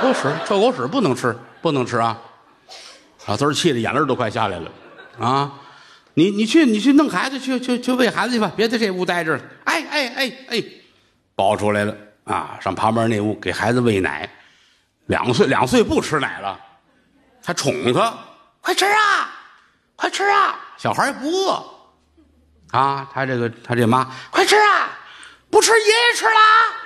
狗屎，臭狗屎，不能吃，不能吃啊！老头气的，眼泪都快下来了，啊！你你去你去弄孩子去去去喂孩子去吧，别在这屋待着了。哎哎哎哎，抱出来了啊！上旁边那屋给孩子喂奶，两岁两岁不吃奶了，他宠他，快吃啊，快吃啊！小孩也不饿，啊！他这个他这妈，快吃啊！不吃爷爷吃啦。